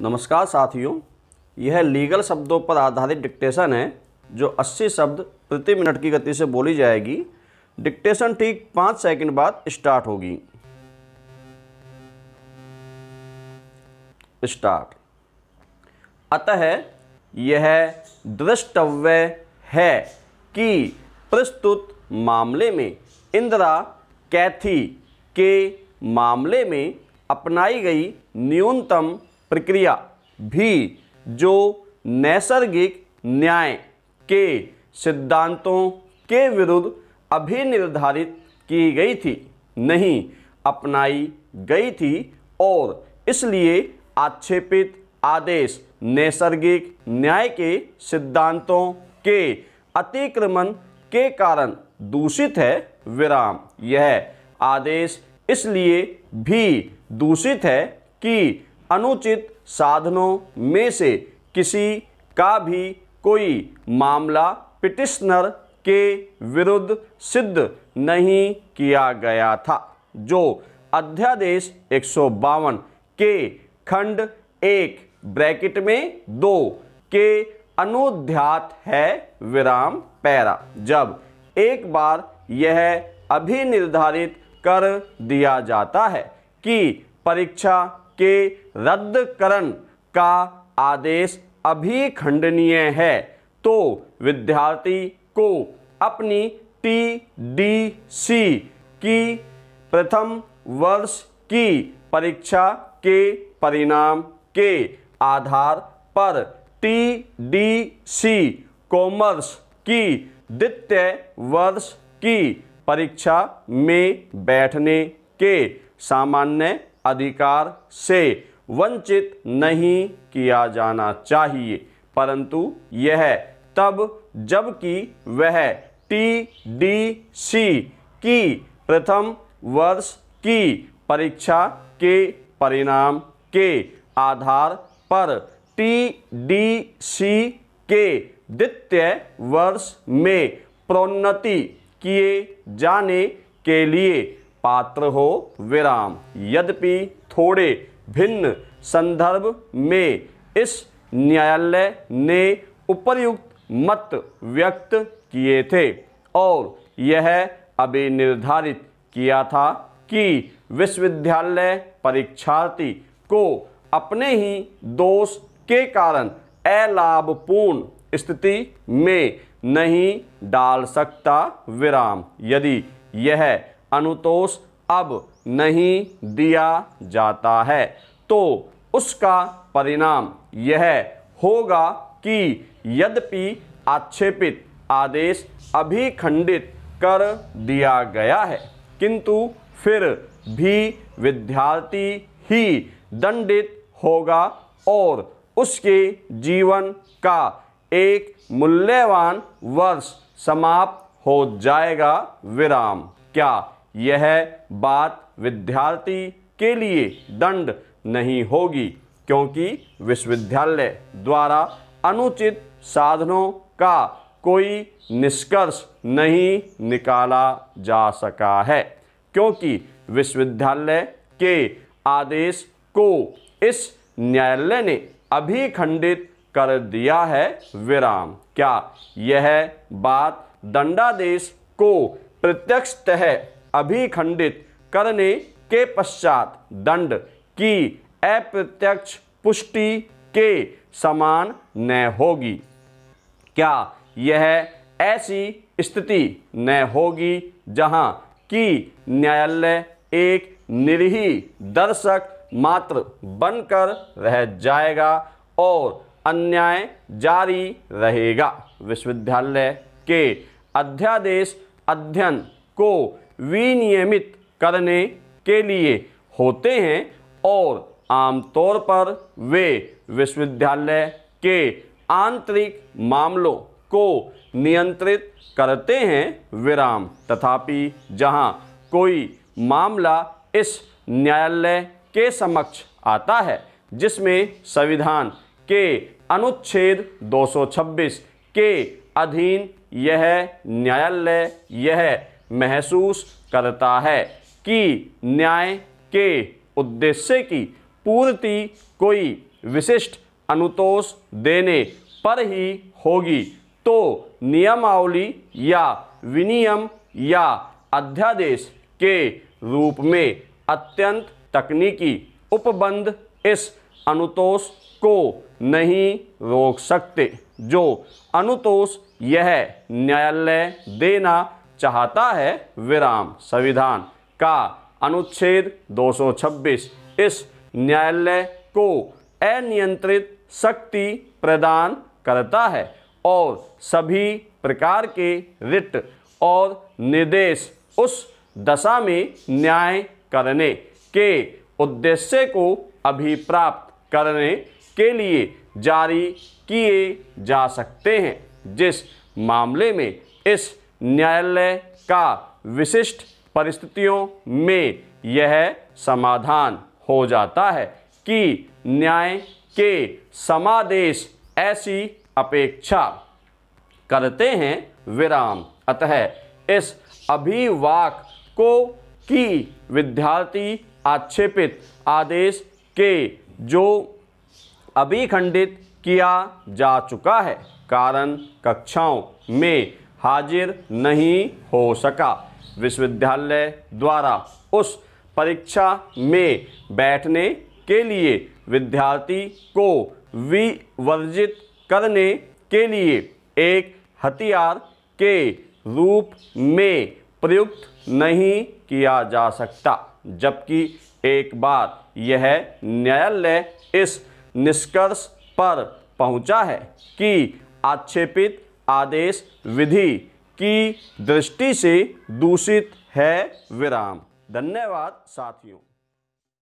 नमस्कार साथियों यह लीगल शब्दों पर आधारित डिक्टेशन है जो 80 शब्द प्रति मिनट की गति से बोली जाएगी डिक्टेशन ठीक पाँच सेकंड बाद स्टार्ट होगी स्टार्ट अतः यह दृष्टव्य है कि प्रस्तुत मामले में इंदिरा कैथी के मामले में अपनाई गई न्यूनतम प्रक्रिया भी जो नैसर्गिक न्याय के सिद्धांतों के विरुद्ध अभी निर्धारित की गई थी नहीं अपनाई गई थी और इसलिए आक्षेपित आदेश नैसर्गिक न्याय के सिद्धांतों के अतिक्रमण के कारण दूषित है विराम यह आदेश इसलिए भी दूषित है कि अनुचित साधनों में से किसी का भी कोई मामला पिटिशनर के विरुद्ध सिद्ध नहीं किया गया था जो अध्यादेश एक के खंड एक ब्रैकेट में दो के अनुध्यात है विराम पैरा जब एक बार यह अभिनिर्धारित कर दिया जाता है कि परीक्षा के रद्द करण का आदेश अभी खंडनीय है तो विद्यार्थी को अपनी टी डी सी की प्रथम वर्ष की परीक्षा के परिणाम के आधार पर टी डी सी कॉमर्स की द्वितीय वर्ष की परीक्षा में बैठने के सामान्य अधिकार से वंचित नहीं किया जाना चाहिए परंतु यह तब जबकि वह टी डी सी की प्रथम वर्ष की परीक्षा के परिणाम के आधार पर टी डी सी के द्वितीय वर्ष में प्रोन्नति किए जाने के लिए पात्र हो विराम यद्यपि थोड़े भिन्न संदर्भ में इस न्यायालय ने उपर्युक्त मत व्यक्त किए थे और यह अभी निर्धारित किया था कि विश्वविद्यालय परीक्षार्थी को अपने ही दोष के कारण अलाभपूर्ण स्थिति में नहीं डाल सकता विराम यदि यह अनुतोष अब नहीं दिया जाता है तो उसका परिणाम यह होगा कि यद्यपि आक्षेपित आदेश अभी खंडित कर दिया गया है किंतु फिर भी विद्यार्थी ही दंडित होगा और उसके जीवन का एक मूल्यवान वर्ष समाप्त हो जाएगा विराम क्या यह बात विद्यार्थी के लिए दंड नहीं होगी क्योंकि विश्वविद्यालय द्वारा अनुचित साधनों का कोई निष्कर्ष नहीं निकाला जा सका है क्योंकि विश्वविद्यालय के आदेश को इस न्यायालय ने अभी खंडित कर दिया है विराम क्या यह बात दंडादेश को प्रत्यक्षतः अभिखंडित करने के पश्चात दंड की अप्रत्यक्ष पुष्टि के समान न होगी क्या यह ऐसी स्थिति न होगी जहां कि न्यायालय एक निरीह दर्शक मात्र बनकर रह जाएगा और अन्याय जारी रहेगा विश्वविद्यालय के अध्यादेश अध्ययन को विनियमित करने के लिए होते हैं और आमतौर पर वे विश्वविद्यालय के आंतरिक मामलों को नियंत्रित करते हैं विराम तथापि जहां कोई मामला इस न्यायालय के समक्ष आता है जिसमें संविधान के अनुच्छेद 226 के अधीन यह न्यायालय यह महसूस करता है कि न्याय के उद्देश्य की पूर्ति कोई विशिष्ट अनुतोष देने पर ही होगी तो नियमावली या विनियम या अध्यादेश के रूप में अत्यंत तकनीकी उपबंध इस अनुतोष को नहीं रोक सकते जो अनुतोष यह न्यायालय देना चाहता है विराम संविधान का अनुच्छेद 226 इस न्यायालय को अनियंत्रित शक्ति प्रदान करता है और सभी प्रकार के रिट और निर्देश उस दशा में न्याय करने के उद्देश्य को अभिप्राप्त करने के लिए जारी किए जा सकते हैं जिस मामले में इस न्यायालय का विशिष्ट परिस्थितियों में यह समाधान हो जाता है कि न्याय के समादेश ऐसी अपेक्षा करते हैं विराम अतः इस अभिवाक को कि विद्यार्थी आक्षेपित आदेश के जो अभिखंडित किया जा चुका है कारण कक्षाओं में हाजिर नहीं हो सका विश्वविद्यालय द्वारा उस परीक्षा में बैठने के लिए विद्यार्थी को विवर्जित करने के लिए एक हथियार के रूप में प्रयुक्त नहीं किया जा सकता जबकि एक बार यह न्यायालय इस निष्कर्ष पर पहुंचा है कि आक्षेपित आदेश विधि की दृष्टि से दूषित है विराम धन्यवाद साथियों